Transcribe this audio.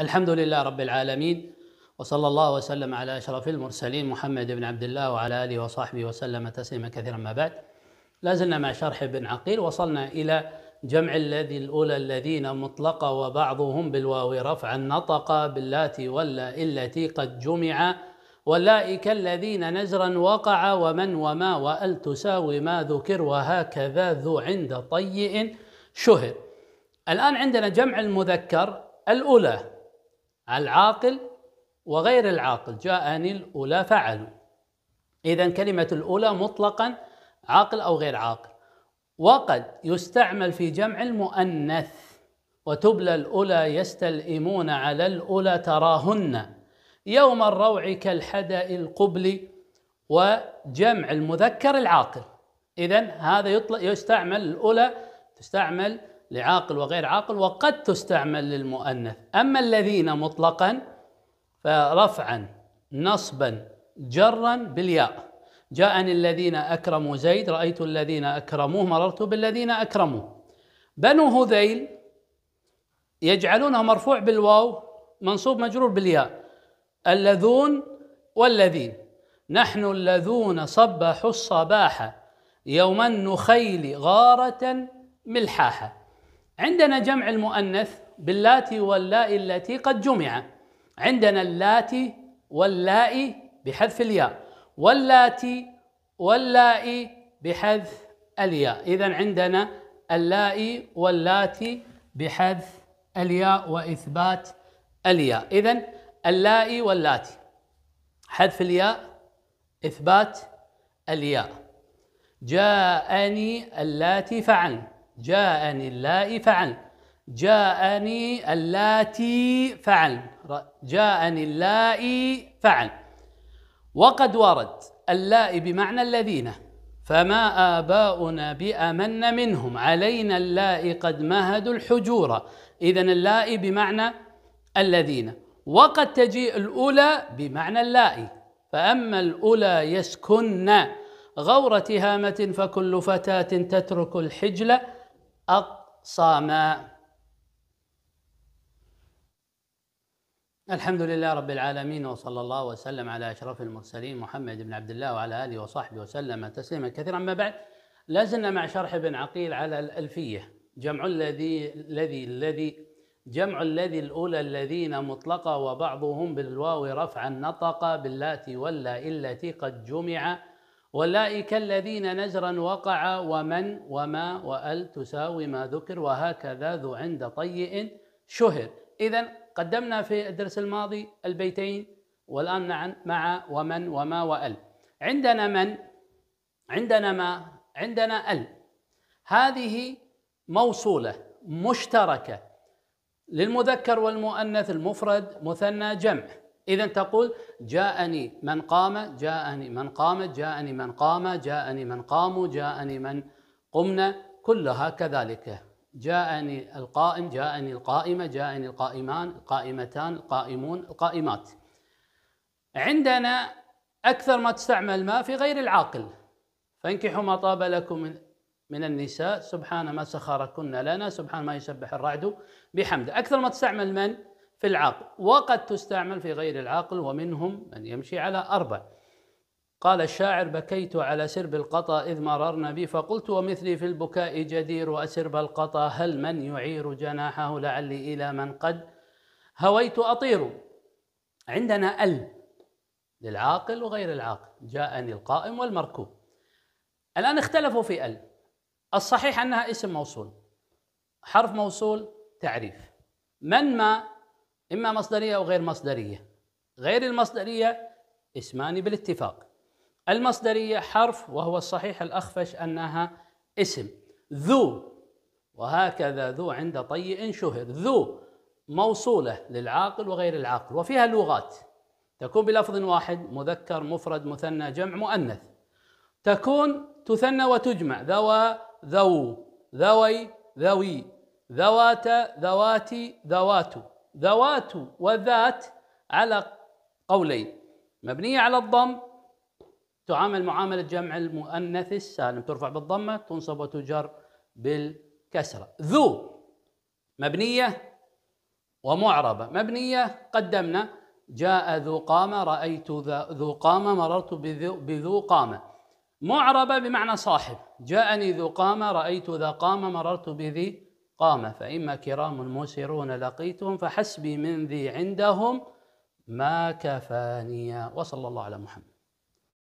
الحمد لله رب العالمين وصلى الله وسلم على اشرف المرسلين محمد بن عبد الله وعلى اله وصحبه وسلم تسليما كثيرا ما بعد لا زلنا مع شرح ابن عقيل وصلنا الى جمع الذي الاولى الذين مطلقه وبعضهم بالواو رفعا نطق باللات ولا التي قد جمع اولئك الذين نزرا وقع ومن وما وال تساوي ما ذكر وهكذا ذو عند طيء شهر الان عندنا جمع المذكر الاولى العاقل وغير العاقل جاءني الأولى فعلوا إذا كلمة الأولى مطلقا عاقل أو غير عاقل وقد يستعمل في جمع المؤنث وتبلى الأولى يستلئمون على الأولى تراهن يوم الروع كالحدأ القبل وجمع المذكر العاقل إذا هذا يطلق يستعمل الأولى تستعمل لعاقل وغير عاقل وقد تستعمل للمؤنث أما الذين مطلقا فرفعا نصبا جرا بالياء جاءني الذين أكرموا زيد رأيت الذين أكرموه مررت بالذين أكرموه بنو هذيل يجعلونه مرفوع بالواو منصوب مجرور بالياء اللذون والذين نحن اللذون صبحوا الصباح يوما النخيل غارة ملحاحة عندنا جمع المؤنث باللاتي واللاء التي قد جمع عندنا اللاتي واللائي بحذف الياء واللاتي واللائي بحذف الياء إذا عندنا اللائي واللاتي بحذف الياء وإثبات الياء إذا اللائي واللاتي حذف الياء إثبات الياء جاءني اللاتي فعلن جاءني اللائي فعل جاءني اللاتي فعل جاءني اللائي فعل وقد ورد اللائي بمعنى الذين فما آباؤنا بأمن منهم علينا اللائي قد مهدوا الحجور إذا اللائي بمعنى الذين وقد تجيء الأولى بمعنى اللائي فأما الأولى يسكن غورة هامة فكل فتاة تترك الحجلة أقصى ما الحمد لله رب العالمين وصلى الله وسلم على أشرف المرسلين محمد بن عبد الله وعلى آله وصحبه وسلم تسليما كثيرا ما بعد لازلنا مع شرح ابن عقيل على الألفية جمع الذي الذي الذي جمع الذي الأولى الذين مطلقة وبعضهم بالواو رفعا نطق باللات واللا التي قد جمع أولئك الذين نجرا وقع ومن وما وأل تساوي ما ذكر وهكذا ذو عند طيء شهر إذا قدمنا في الدرس الماضي البيتين والآن مع ومن وما وأل عندنا من عندنا ما عندنا أل هذه موصولة مشتركة للمذكر والمؤنث المفرد مثنى جمع إذا تقول جاءني من قام جاءني من قام جاءني من قام جاءني من قاموا جاءني من قمنا كلها كذلك جاءني القائم جاءني القائمة جاءني القائمان القائمتان القائمون القائمات عندنا أكثر ما تستعمل ما في غير العاقل فانكحوا ما طاب لكم من من النساء سبحان ما سخركن لنا سبحان ما يسبح الرعد بحمده أكثر ما تستعمل من؟ في العقل وقد تستعمل في غير العقل ومنهم من يمشي على أربع قال الشاعر بكيت على سرب القطا إذ مررنا بي فقلت ومثلي في البكاء جدير وأسرب القطا هل من يعير جناحه لعلي إلى من قد هويت أطير عندنا ال للعاقل وغير العاقل جاءني القائم والمركوب الآن اختلفوا في ال الصحيح أنها اسم موصول حرف موصول تعريف من ما إما مصدرية أو غير مصدرية غير المصدرية اسمان بالاتفاق المصدرية حرف وهو الصحيح الأخفش أنها اسم ذو وهكذا ذو عند طيء شهر ذو موصولة للعاقل وغير العاقل وفيها لغات تكون بلفظ واحد مذكر مفرد مثنى جمع مؤنث تكون تثنى وتجمع ذوى ذو ذوي ذوي ذوات ذواتي ذوات ذوات وذات على قولين مبنية على الضم تعامل معاملة جمع المؤنث السالم ترفع بالضمة تنصب وتجر بالكسرة ذو مبنية ومعربة مبنية قدمنا جاء ذو قامة رأيت ذو قامة مررت بذو, بذو قامة معربة بمعنى صاحب جاءني ذو قامة رأيت ذا قامة مررت بذي قام فإما كرام موسرون لقيتهم فحسبي من ذي عندهم ما كفانيا وصلى الله على محمد